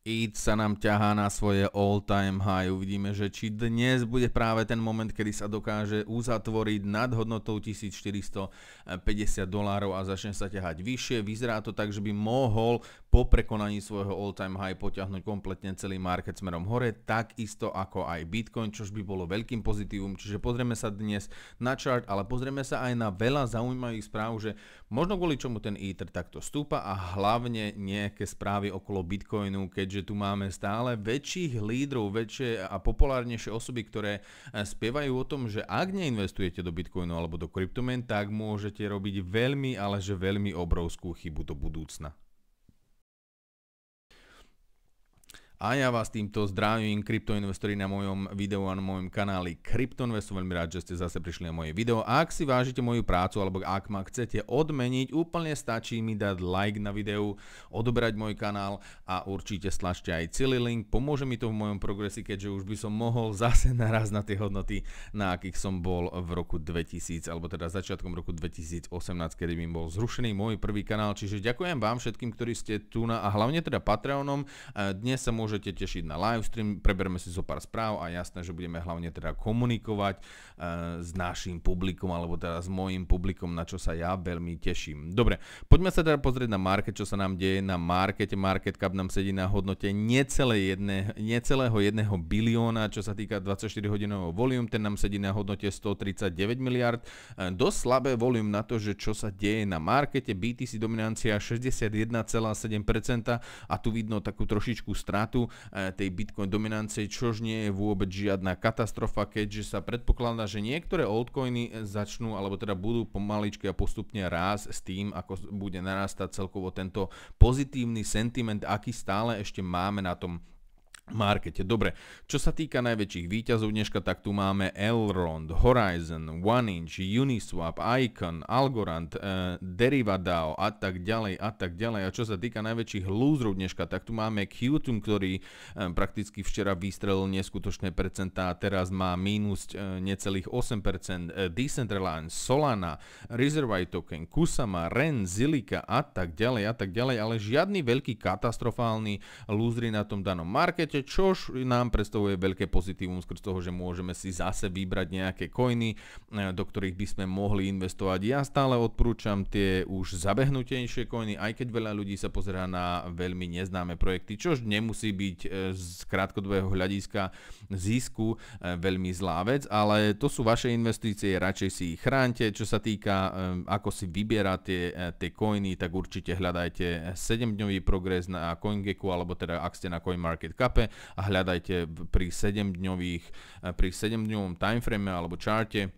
Eid sa nám ťahá na svoje all-time high. Uvidíme, že či dnes bude práve ten moment, kedy sa dokáže uzatvoriť nad hodnotou 1450 dolárov a začne sa ťahať vyššie. Vyzerá to tak, že by mohol po prekonaní svojho all-time high potiahnuť kompletne celý market smerom hore, takisto ako aj Bitcoin, čož by bolo veľkým pozitívum. Čiže pozrieme sa dnes na chart, ale pozrieme sa aj na veľa zaujímavých správ, že možno kvôli čomu ten Ether takto stúpa a hlavne nejaké správy okolo Bitcoinu, keď keďže tu máme stále väčších lídrov, väčšie a populárnejšie osoby, ktoré eh, spievajú o tom, že ak neinvestujete do Bitcoinu alebo do kryptomen, tak môžete robiť veľmi, ale že veľmi obrovskú chybu do budúcna. A ja vás týmto zdravím, kryptoinvestori na mojom videu a na mojom kanáli Kryptoinvest. Som veľmi rád, že ste zase prišli na moje video. A ak si vážite moju prácu, alebo ak ma chcete odmeniť, úplne stačí mi dať like na videu, odobrať môj kanál a určite stlačte aj celý link. Pomôže mi to v mojom progresi, keďže už by som mohol zase naraz na tie hodnoty, na akých som bol v roku 2000, alebo teda začiatkom roku 2018, kedy mi bol zrušený môj prvý kanál. Čiže ďakujem vám všetkým, ktorí ste tu na, a hlavne teda Patreonom. E, dnes sa môžem môžete tešiť na live stream, preberme si zo pár správ a jasné, že budeme hlavne teda komunikovať eh, s našim publikom alebo teda s mojim publikom, na čo sa ja veľmi teším. Dobre, poďme sa teda pozrieť na market, čo sa nám deje na markete. Market cap nám sedí na hodnote necelé jedne, necelého jedného bilióna, čo sa týka 24 hodinového volume, ten nám sedí na hodnote 139 miliard. Eh, dosť slabé volium na to, že čo sa deje na markete. BTC dominancia 61,7% a tu vidno takú trošičku stratu ratu e, tej Bitcoin dominancie, čož nie je vôbec žiadna katastrofa, keďže sa predpokladá, že niektoré altcoiny e, začnú alebo teda budú pomaličky a postupne rásť s tým, ako bude narastať celkovo tento pozitívny sentiment, aký stále ešte máme na tom markete. Dobre, čo sa týka najväčších výťazov dneška, tak tu máme Elrond, Horizon, OneInch, Uniswap, Icon, Algorand, eh, Derivadao a tak ďalej a tak ďalej. A čo sa týka najväčších lúzrov dneška, tak tu máme Qtum, ktorý eh, prakticky včera vystrelil neskutočné percentá, teraz má mínus eh, necelých 8%, eh, Decentraland, Solana, Reservoir Token, Kusama, Ren, Zilika a tak ďalej a tak ďalej, ale žiadny veľký katastrofálny lúzry na tom danom markete, svete, čo nám predstavuje veľké pozitívum skrz toho, že môžeme si zase vybrať nejaké coiny, e, do ktorých by sme mohli investovať. Ja stále odporúčam tie už zabehnutejšie koiny, aj keď veľa ľudí sa pozerá na veľmi neznáme projekty, čož nemusí byť e, z krátkodobého hľadiska zisku e, veľmi zlá vec, ale to sú vaše investície, radšej si ich chránte. Čo sa týka, ako si vybiera tie coiny, tak určite hľadajte 7-dňový progres na CoinGecko, alebo teda ak ste na CoinMarketCape, a hľadajte pri 7-dňových, eh, pri 7-dňovom timeframe alebo čarte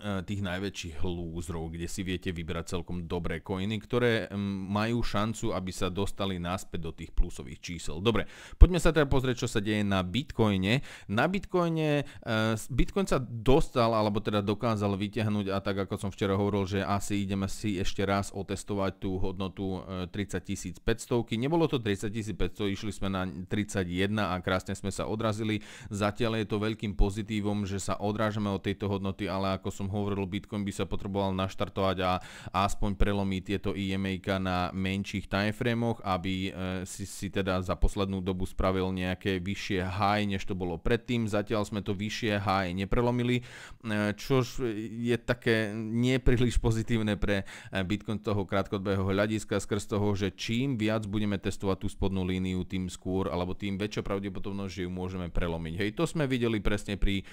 E, tých najväčších lúzrov, kde si viete vybrať celkom dobré koiny, ktoré majú šancu, aby sa dostali náspäť do tých plusových čísel. Dobre, poďme sa teda pozrieť, čo sa deje na Bitcoine. Na Bitcoine, e, Bitcoin sa dostal, alebo teda dokázal vyťahnuť a tak ako som včera hovoril, že asi ideme si ešte raz otestovať tú hodnotu 30 e, 500. Nebolo to 30 500, išli sme na 31 a krásne sme sa odrazili. Zatiaľ je to veľkým pozitívom, že sa odrážame od tejto hodnoty, ale ako som som hovoril, Bitcoin by sa potreboval naštartovať a aspoň prelomiť tieto IMA e na menších timeframoch, aby e, si, si teda za poslednú dobu spravil nejaké vyššie high, než to bolo predtým. Zatiaľ sme to vyššie high neprelomili, e, čo je také nepríliš pozitívne pre Bitcoin toho krátkodobého hľadiska skrz toho, že čím viac budeme testovať tú spodnú líniu, tým skôr, alebo tým väčšia pravdepodobnosť, že ju môžeme prelomiť. Hej, to sme videli presne pri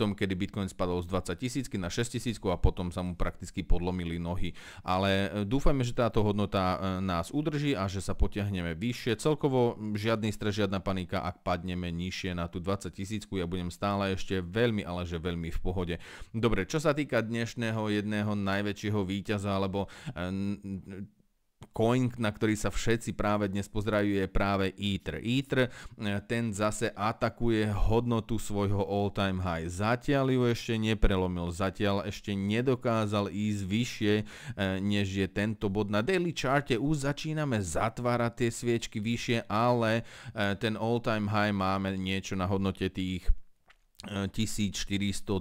tom, kedy Bitcoin spadol z 20 tisícky na 6000 a potom sa mu prakticky podlomili nohy. Ale e, dúfajme, že táto hodnota e, nás udrží a že sa potiahneme vyššie. Celkovo žiadny stres, žiadna panika, ak padneme nižšie na tú 20 tisícku, ja budem stále ešte veľmi, ale že veľmi v pohode. Dobre, čo sa týka dnešného jedného najväčšieho víťaza, alebo e, coin, na ktorý sa všetci práve dnes pozdrajú, je práve Ether. Ether, e, ten zase atakuje hodnotu svojho all-time high. Zatiaľ ju ešte neprelomil, zatiaľ ešte nedokázal ísť vyššie, e, než je tento bod. Na daily charte už začíname zatvárať tie sviečky vyššie, ale e, ten all-time high máme niečo na hodnote tých 1429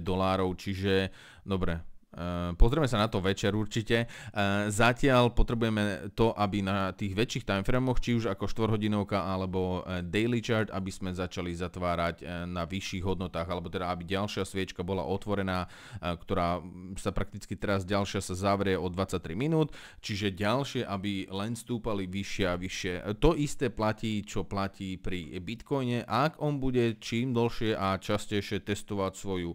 dolárov, čiže dobre, Eh, pozrieme sa na to večer určite. Eh, zatiaľ potrebujeme to, aby na tých väčších timeframoch, či už ako 4-hodinovka alebo eh, daily chart, aby sme začali zatvárať na vyšších hodnotách, alebo teda aby ďalšia sviečka bola otvorená, ktorá mm, sa prakticky teraz ďalšia sa zavrie o 23 minút, čiže ďalšie, aby len stúpali vyššie a vyššie. To isté platí, čo platí pri Bitcoine. Ak on bude čím dlhšie a častejšie testovať svoju,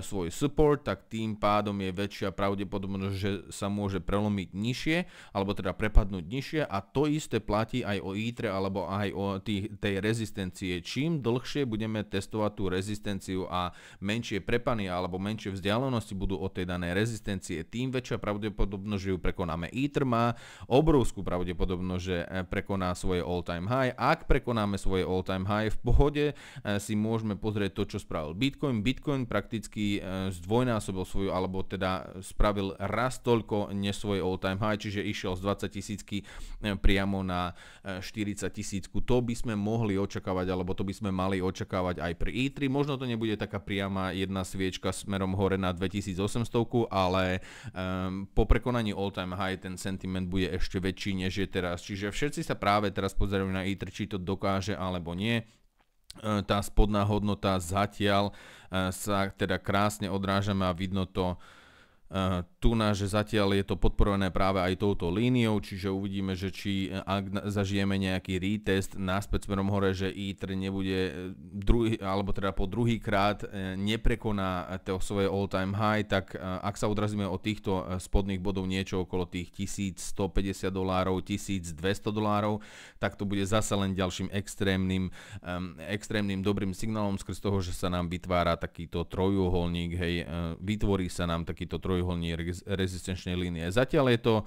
svoj support, tak tým pádom je väčšia pravdepodobnosť, že sa môže prelomiť nižšie, alebo teda prepadnúť nižšie a to isté platí aj o ITRE alebo aj o tých, tej rezistencie. Čím dlhšie budeme testovať tú rezistenciu a menšie prepany alebo menšie vzdialenosti budú od tej danej rezistencie, tým väčšia pravdepodobnosť, že ju prekonáme. ITR má obrovskú pravdepodobnosť, že e, prekoná svoje all-time high. Ak prekonáme svoje all-time high v pohode, e, si môžeme pozrieť to, čo spravil Bitcoin. Bitcoin prakticky e, zdvojnásobil svoju, alebo teda spravil raz toľko nesvoj all-time high, čiže išiel z 20 tisícky e, priamo na 40 e, tisícku. To by sme mohli očakávať, alebo to by sme mali očakávať aj pri E3. Možno to nebude taká priama jedna sviečka smerom hore na 2800, ale um, po prekonaní all-time high ten sentiment bude ešte väčší než je teraz. Čiže všetci sa práve teraz pozerajú na E3, či to dokáže alebo nie e, tá spodná hodnota zatiaľ sa teda krásne odrážame a vidno to Eh, tu na, že zatiaľ je to podporované práve aj touto líniou, čiže uvidíme, že či eh, ak zažijeme nejaký retest náspäť smerom hore, že ITR nebude eh, druhý, alebo teda po druhý krát neprekoná to svoje all time high, tak ak sa odrazíme od týchto spodných bodov niečo okolo tých 1150 dolárov, 1200 dolárov, tak to bude zase len ďalším extrémnym, extrémnym dobrým signálom skrz toho, že sa nám vytvára takýto trojuholník, hej, vytvorí sa nám takýto trojuholník trojuholní rezistenčnej línie. Zatiaľ je to e,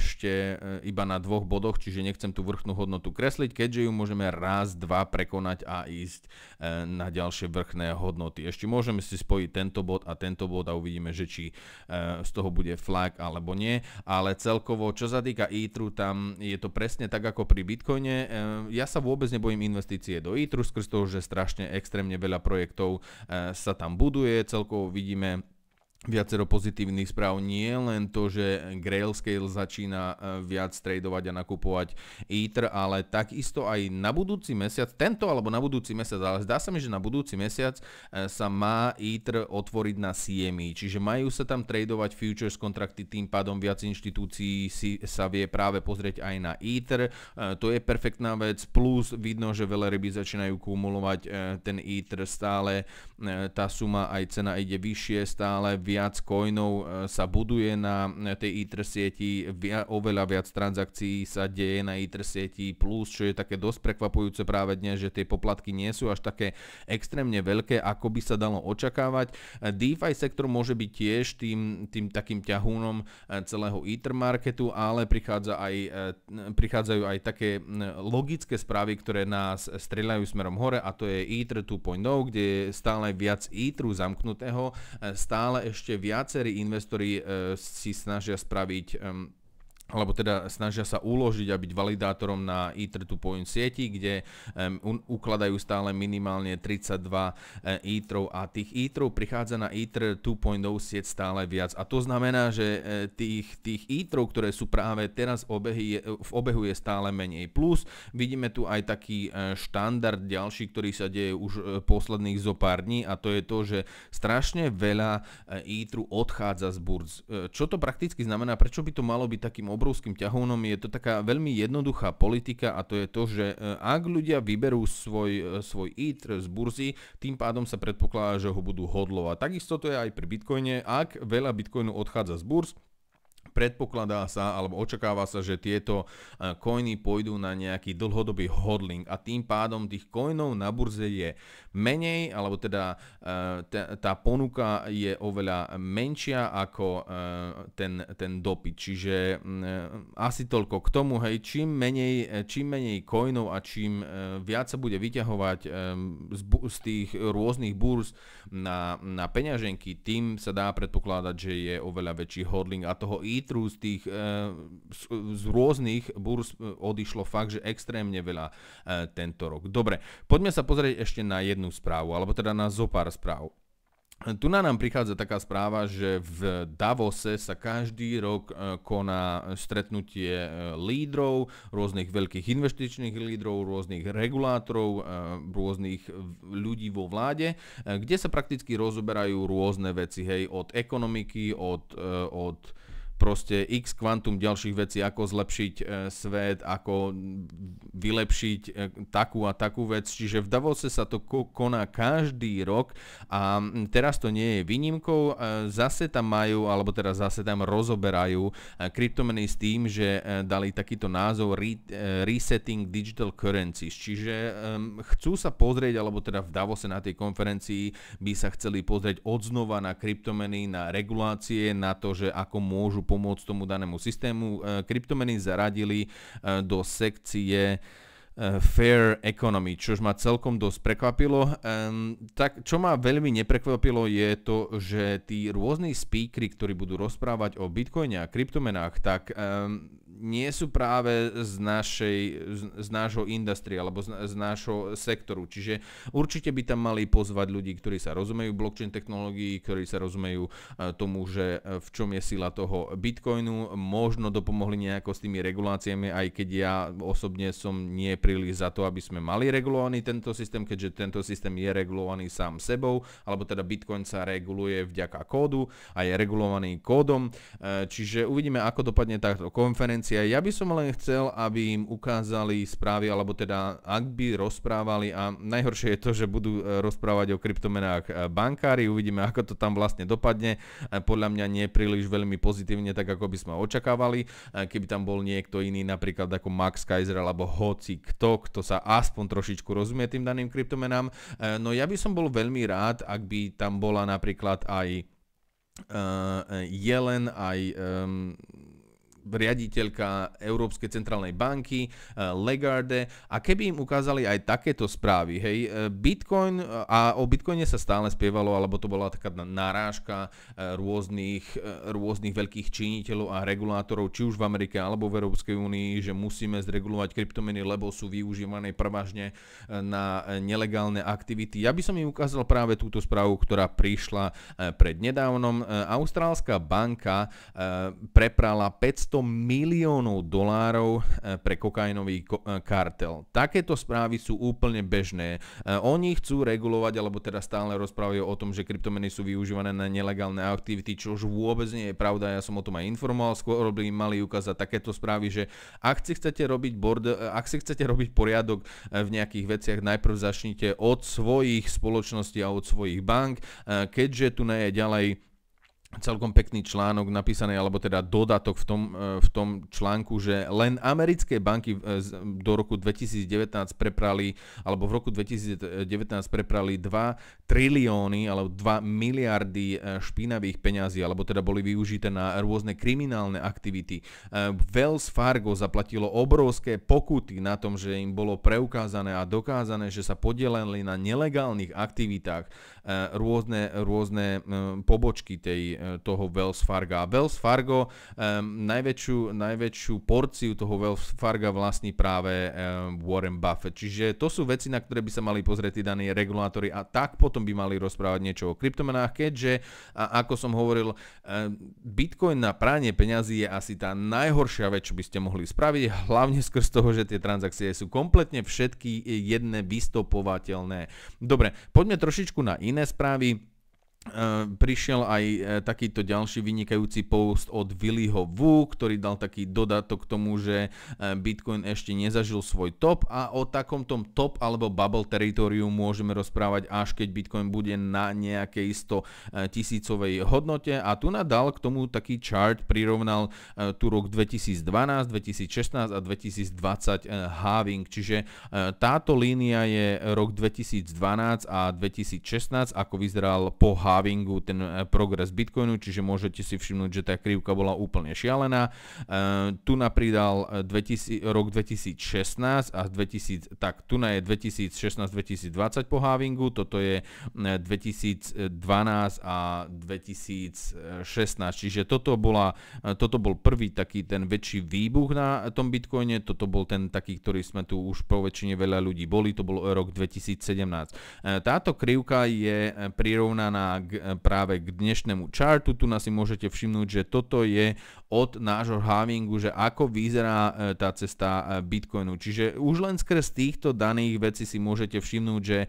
ešte e, iba na dvoch bodoch, čiže nechcem tú vrchnú hodnotu kresliť, keďže ju môžeme raz, dva prekonať a ísť e, na ďalšie vrchné hodnoty. Ešte môžeme si spojiť tento bod a tento bod a uvidíme, že či z toho bude flag alebo nie, ale celkovo, čo sa týka ITru, tam je to presne tak ako pri Bitcoine. Ja sa vôbec nebojím investície do ITRu, skrz toho, že strašne extrémne veľa projektov sa tam buduje, celkovo vidíme viacero pozitívnych správ. Nie len to, že Grailscale začína e, viac tradovať a nakupovať Ether, ale takisto aj na budúci mesiac, tento alebo na budúci mesiac, ale zdá sa mi, že na budúci mesiac e, sa má Ether otvoriť na CME, čiže majú sa tam tradovať futures kontrakty, tým pádom viac inštitúcií si sa vie práve pozrieť aj na Ether. E, to je perfektná vec, plus vidno, že veľa ryby začínajú kumulovať ten Ether stále, tá suma aj cena ide vyššie stále, viac coinov e, sa buduje na tej ITR sieti, oveľa viac transakcií sa deje na ITR sieti, plus, čo je také dosť prekvapujúce práve dnes, že tie poplatky nie sú až také extrémne veľké, ako by sa dalo očakávať. E, DeFi sektor môže byť tiež tým, tým takým ťahúnom e, celého ITR marketu, ale prichádza aj, prichádzajú aj také logické správy, ktoré nás strieľajú smerom hore a to je ITR 2.0, kde je stále viac itru zamknutého, stále ešte ešte viacerí investori eh, si snažia spraviť alebo teda snažia sa uložiť a byť validátorom na Itr2 Point sieti, kde um, ukladajú stále minimálne 32 uh, e, ETRov a tých ETRov prichádza na ETR 2.0 sieť stále viac. A to znamená, že uh, tých, tých ETRov, ktoré sú práve teraz obehy, e, v obehu je stále menej. Plus vidíme tu aj taký uh, štandard ďalší, ktorý sa deje už uh, posledných zo pár dní a to je to, že strašne veľa uh, ETRu odchádza z burz. Uh, čo to prakticky znamená? Prečo by to malo byť takým ob obrovským ťahúnom je to taká veľmi jednoduchá politika a to je to, že e, ak ľudia vyberú svoj, e, svoj ITR z burzy, tým pádom sa predpokladá, že ho budú hodlovať. Takisto to je aj pri bitcoine. Ak veľa bitcoinu odchádza z burz, Predpokladá sa alebo očakáva sa, že tieto koiny e, pôjdu na nejaký dlhodobý hodling a tým pádom tých koinov na burze je menej, alebo teda e, tá ponuka je oveľa menšia ako e, ten, ten dopyt. Čiže asi toľko k tomu, hej, čím menej, čím menej coinov a čím viac sa bude vyťahovať z tých rôznych burz na, na peňaženky, tým sa dá predpokladať, že je oveľa väčší hodling a toho ITRU z tých eh, z, z rôznych burs eh, odišlo fakt, že extrémne veľa eh, tento rok. Dobre, poďme sa pozrieť ešte na jednu správu, alebo teda na zopár správ. Tu na nám prichádza taká správa, že v Davose sa každý rok koná stretnutie lídrov, rôznych veľkých investičných lídrov, rôznych regulátorov, rôznych ľudí vo vláde, kde sa prakticky rozoberajú rôzne veci, hej, od ekonomiky, od, od proste x kvantum ďalších vecí, ako zlepšiť e, svet, ako vylepšiť e, takú a takú vec. Čiže v Davose sa to ko- koná každý rok a mm, teraz to nie je výnimkou. E, zase tam majú, alebo teraz zase tam rozoberajú e, kryptomeny s tým, že e, dali takýto názov re- e, Resetting Digital Currencies. Čiže chcú sa pozrieť, alebo teda v Davose na tej konferencii by sa chceli pozrieť odznova na kryptomeny, na regulácie, na to, že ako môžu pomôcť tomu danému systému. E, kryptomeny zaradili e, do sekcie Eh, fair economy, čo ma celkom dosť prekvapilo. Um, tak čo ma veľmi neprekvapilo je to, že tí rôzni speakery, ktorí budú rozprávať o bitcoine a kryptomenách, tak um, nie sú práve z, našej, z, z nášho industrie alebo z, z nášho sektoru. Čiže určite by tam mali pozvať ľudí, ktorí sa rozumejú blockchain technológií, ktorí sa rozumejú uh, tomu, že eh, v čom je sila toho bitcoinu, možno dopomohli nejako s tými reguláciami, aj keď ja osobne som nie príliš za to, aby sme mali regulovaný tento systém, keďže tento systém je regulovaný sám sebou, alebo teda Bitcoin sa reguluje vďaka kódu a je regulovaný kódom. E, čiže uvidíme, ako dopadne táto konferencia. Ja by som len chcel, aby im ukázali správy, alebo teda ak by rozprávali a najhoršie je to, že budú e, rozprávať o kryptomenách e, bankári, uvidíme, ako to tam vlastne dopadne. Podľa mňa nie príliš veľmi pozitívne, tak ako by sme očakávali, keby tam bol niekto iný, napríklad ako Max Kaiser alebo hocik to, kto sa aspoň trošičku rozumie tým daným kryptomenám. E, no ja by som bol veľmi rád, ak by tam bola napríklad aj jelen, e, aj riaditeľka Európskej centrálnej banky eh, Legarde a keby im ukázali aj takéto správy, hej, eh, Bitcoin eh, a o Bitcoine sa stále spievalo, alebo to bola taká narážka rôznych, rôznych veľkých činiteľov a regulátorov, či už v Amerike alebo v Európskej únii, že musíme zregulovať kryptomeny, lebo sú využívané prevažne na nelegálne aktivity. Ja by som im ukázal práve túto správu, ktorá prišla pred nedávnom. Austrálska banka preprala 500 200 miliónov dolárov e, pre kokainový e, kartel. Takéto správy sú úplne bežné. E, oni chcú regulovať, alebo teda stále rozprávajú o tom, že kryptomeny sú využívané na nelegálne aktivity, čo už vôbec nie je pravda. Ja som o tom aj informoval, skôr by mali ukázať takéto správy, že ak si chcete robiť, board, ak si chcete robiť poriadok v nejakých veciach, najprv začnite od svojich spoločností a od svojich bank, keďže tu je ďalej celkom pekný článok napísaný, alebo teda dodatok v tom, e, v tom článku, že len americké banky e, do roku 2019 preprali, alebo v roku 2019 preprali 2 trilióny, alebo 2 miliardy e, špinavých peňazí, alebo teda boli využité na rôzne kriminálne aktivity. Wells Fargo zaplatilo obrovské pokuty na tom, že im bolo preukázané a dokázané, že sa podielali na nelegálnych aktivitách rôzne, rôzne pobočky tej toho Wells Farga. A Wells Fargo um, najväčšiu, najväčšiu porciu toho Wells Farga vlastní práve um, Warren Buffett. Čiže to sú veci, na ktoré by sa mali pozrieť tí daní regulátory a tak potom by mali rozprávať niečo o kryptomenách, keďže, a ako som hovoril, um, Bitcoin na pranie peňazí je asi tá najhoršia vec, čo by ste mohli spraviť, hlavne skrz toho, že tie transakcie sú kompletne všetky jedné vystopovateľné. Dobre, poďme trošičku na iné správy. Ehm, prišiel aj e, takýto ďalší vynikajúci post od Willyho Wu, ktorý dal taký dodatok k tomu, že e, Bitcoin ešte nezažil svoj top a o takomto top alebo bubble teritoriu môžeme rozprávať až keď Bitcoin bude na nejakej 100 e, tisícovej hodnote a tu nadal k tomu taký chart, prirovnal tu rok 2012, 2016 a 2020 halving, čiže táto línia je rok 2012 a 2016, ako vyzeral po halving halvingu ten eh, progres Bitcoinu, čiže môžete si všimnúť, že tá krivka bola úplne šialená. Eh, tu napridal 2000, eh, rok 2016 a 2000, tak tu na je 2016-2020 po halvingu, toto je 2012 a 2016, čiže toto, bola, toto bol prvý taký ten väčší výbuch na tom Bitcoine, toto bol ten taký, ktorý sme tu už po väčšine veľa ľudí boli, to bol rok 2017. Táto krivka je prirovnaná k, e, práve k dnešnému chartu. Tu si môžete všimnúť, že toto je od nášho havingu, že ako vyzerá e, tá cesta e, Bitcoinu. Čiže už len skres týchto daných vecí si môžete všimnúť, že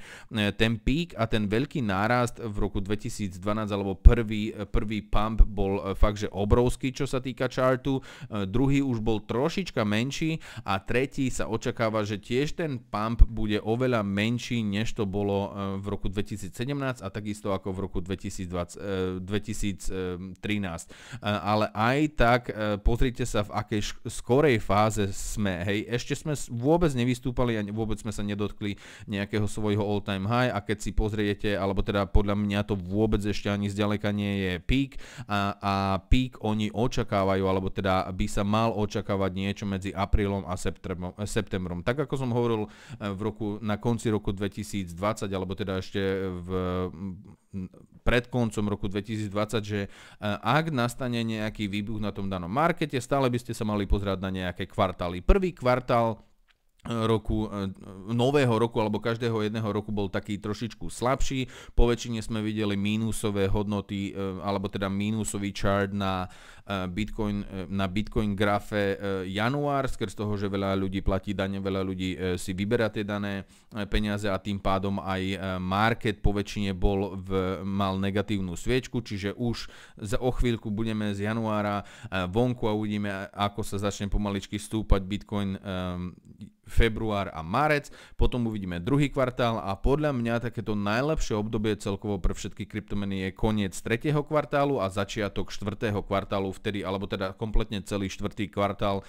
ten pík a ten veľký nárast v roku 2012 alebo prvý, prvý pump bol fakt, že obrovský, čo sa týka chartu. Druhý už bol trošička menší a tretí sa očakáva, že tiež ten pump bude oveľa menší, než to bolo v roku 2017 a takisto ako v roku 2020, 2013. Eh, eh, ale aj tak eh, pozrite sa, v akej skorej fáze sme. Hej, ešte sme vôbec nevystúpali a vôbec sme sa nedotkli nejakého svojho all-time high a keď si pozriete, alebo teda podľa mňa to vôbec ešte ani zďaleka nie je peak a, a peak oni očakávajú, alebo teda by sa mal očakávať niečo medzi aprílom a septembrom. septembrom. Tak ako som hovoril v roku, na konci roku 2020, alebo teda ešte v pred koncom roku 2020, že e, ak nastane nejaký výbuch na tom danom markete, stále by ste sa mali pozerať na nejaké kvartály. Prvý kvartál e, roku, e, nového roku alebo každého jedného roku bol taký trošičku slabší. Po väčšine sme videli mínusové hodnoty alebo teda mínusový chart na Eh, Bitcoin, eh, na Bitcoin grafe eh, január, skrz toho, že veľa ľudí platí dane, veľa ľudí si vyberá tie dané peniaze a tým pádom aj market po väčšine bol v, mal negatívnu sviečku, čiže už za o chvíľku budeme z januára vonku a uvidíme, ako sa začne pomaličky stúpať Bitcoin február a marec, potom uvidíme druhý kvartál a podľa mňa takéto najlepšie obdobie celkovo pre všetky kryptomeny je koniec tretieho kvartálu a začiatok štvrtého kvartálu vtedy, alebo teda kompletne celý štvrtý kvartál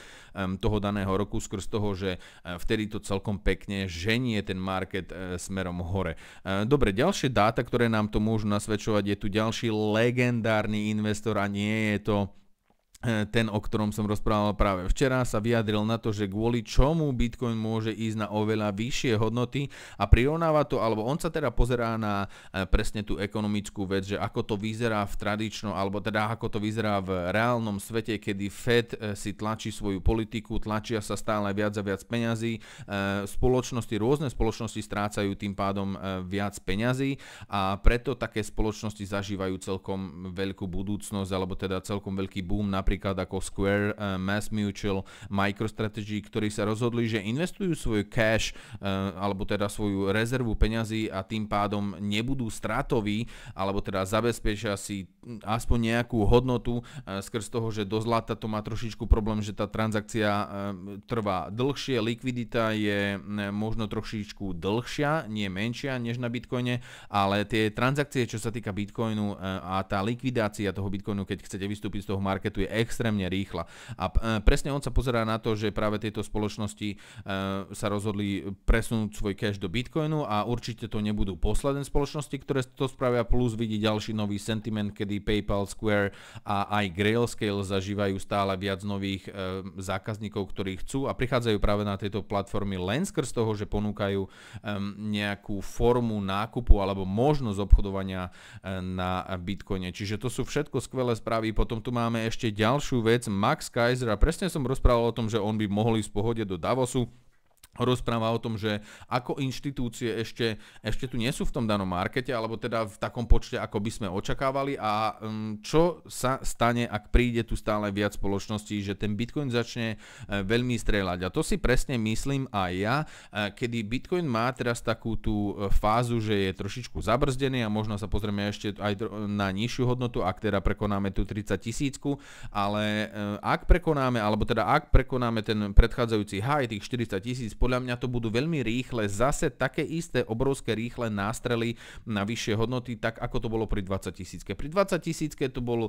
toho daného roku skrz toho, že e, vtedy to celkom pekne ženie ten market e, smerom hore. E, dobre, ďalšie dáta, ktoré nám to môžu nasvedčovať, je tu ďalší legendárny investor a nie je to Eh, ten, o ktorom som rozprával práve včera, sa vyjadril na to, že kvôli čomu Bitcoin môže ísť na oveľa vyššie hodnoty a prirovnáva to, alebo on sa teda pozerá na eh, presne tú ekonomickú vec, že ako to vyzerá v tradičnom, alebo teda ako to vyzerá v reálnom svete, kedy Fed eh, si tlačí svoju politiku, tlačia sa stále viac a viac peňazí, spoločnosti, rôzne spoločnosti strácajú tým pádom viac peňazí a preto také spoločnosti zažívajú celkom veľkú budúcnosť, alebo teda celkom veľký boom napríklad napríklad ako Square, eh, Mass Mutual, MicroStrategy, ktorí sa rozhodli, že investujú svoj cash eh, alebo teda svoju rezervu peňazí a tým pádom nebudú stratoví alebo teda zabezpečia si aspoň nejakú hodnotu eh, skrz toho, že do zlata to má trošičku problém, že tá transakcia trvá dlhšie, likvidita je mm, možno trošičku dlhšia, nie menšia než na Bitcoine, ale tie transakcie, čo sa týka Bitcoinu a tá likvidácia toho Bitcoinu, keď chcete vystúpiť z toho marketu, je extrémne rýchla. A e, presne on sa pozerá na to, že práve tieto spoločnosti e, sa rozhodli presunúť svoj cash do Bitcoinu a určite to nebudú posledné spoločnosti, ktoré to spravia, plus vidí ďalší nový sentiment, kedy PayPal, Square a aj Grailscale zažívajú stále viac nových e, zákazníkov, ktorí chcú a prichádzajú práve na tieto platformy len skrz toho, že ponúkajú nejakú formu nákupu alebo možnosť obchodovania na Bitcoine. Čiže to sú všetko skvelé správy. Potom tu máme ešte ďalšie ďalšiu vec, Max Kaiser, a presne som rozprával o tom, že on by mohol ísť v pohode do Davosu, rozpráva o tom, že ako inštitúcie ešte, ešte tu nie sú v tom danom markete, alebo teda v takom počte, ako by sme očakávali a um, čo sa stane, ak príde tu stále viac spoločností, že ten Bitcoin začne e, veľmi strieľať. A to si presne myslím aj ja, e, kedy Bitcoin má teraz takú tú e, fázu, že je trošičku zabrzdený a možno sa pozrieme ešte aj na nižšiu hodnotu, ak teda prekonáme tú 30 tisícku, ale ak prekonáme, alebo teda ak prekonáme ten predchádzajúci high, tých 40 tisíc, podľa mňa to budú veľmi rýchle, zase také isté obrovské rýchle nástrely na vyššie hodnoty, tak ako to bolo pri 20 tisícke. Pri 20 tisícke to bol e,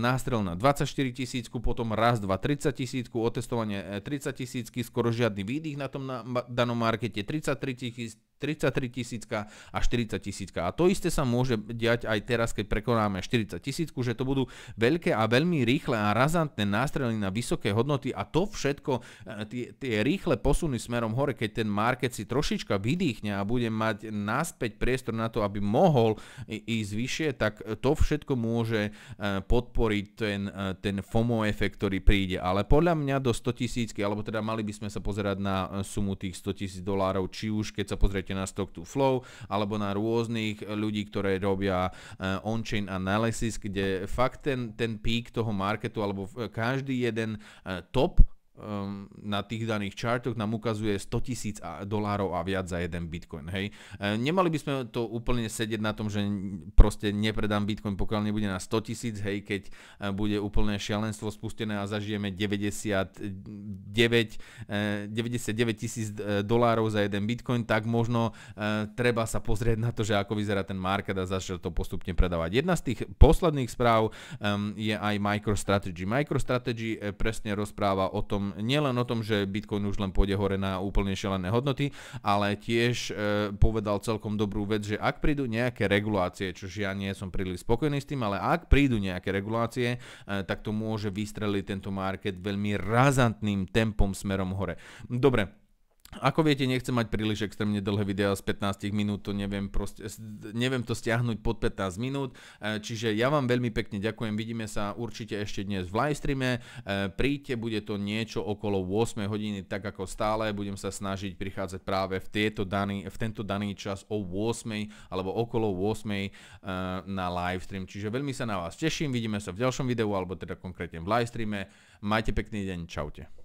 nástrel na 24 tisícku, potom raz, dva, 30 tisícku, otestovanie 30 e, tisícky, skoro žiadny výdych na tom na danom markete, 33 tisíc, 33 tisícka a 40 tisícka. A to isté sa môže diať aj teraz, keď prekonáme 40 tisícku, že to budú veľké a veľmi rýchle a razantné nástrely na vysoké hodnoty a to všetko, e, tie, tie rýchle posuny smerom hore, keď ten market si trošička vydýchne a bude mať naspäť priestor na to, aby mohol ísť vyššie, tak to všetko môže e, podporiť ten, e, ten FOMO efekt, ktorý príde. Ale podľa mňa do 100 tisícky, alebo teda mali by sme sa pozerať na sumu tých 100 tisíc dolárov, či už keď sa pozrieť pozrite na stock to flow alebo na rôznych ľudí, ktoré robia e, on-chain analysis, kde fakt ten, ten pík toho marketu alebo e, každý jeden e, top um, na tých daných chartoch nám ukazuje 100 tisíc dolárov a viac za jeden bitcoin. Hej. E, nemali by sme to úplne sedieť na tom, že proste nepredám bitcoin, pokiaľ nebude na 100 tisíc, hej, keď e, bude úplne šialenstvo spustené a zažijeme 99, e, tisíc dolárov za jeden bitcoin, tak možno treba sa pozrieť na to, že ako vyzerá ten market a začať to postupne predávať. Jedna z tých posledných správ ehm, je aj MicroStrategy. MicroStrategy presne rozpráva o tom, nielen o tom, že Bitcoin už len pôjde hore na úplne šelené hodnoty, ale tiež e, povedal celkom dobrú vec, že ak prídu nejaké regulácie, čo ja nie som príliš spokojný s tým, ale ak prídu nejaké regulácie, e, tak to môže vystreliť tento market veľmi razantným tempom smerom hore. Dobre, ako viete, nechcem mať príliš extrémne dlhé videá z 15 minút, to neviem, proste, neviem to stiahnuť pod 15 minút, e, čiže ja vám veľmi pekne ďakujem, vidíme sa určite ešte dnes v livestreame, e, príďte, bude to niečo okolo 8 hodiny, tak ako stále, budem sa snažiť prichádzať práve v, tieto daný, v tento daný čas o 8 alebo okolo 8 e, na livestream, čiže veľmi sa na vás teším, vidíme sa v ďalšom videu alebo teda konkrétne v livestreame, majte pekný deň, čaute.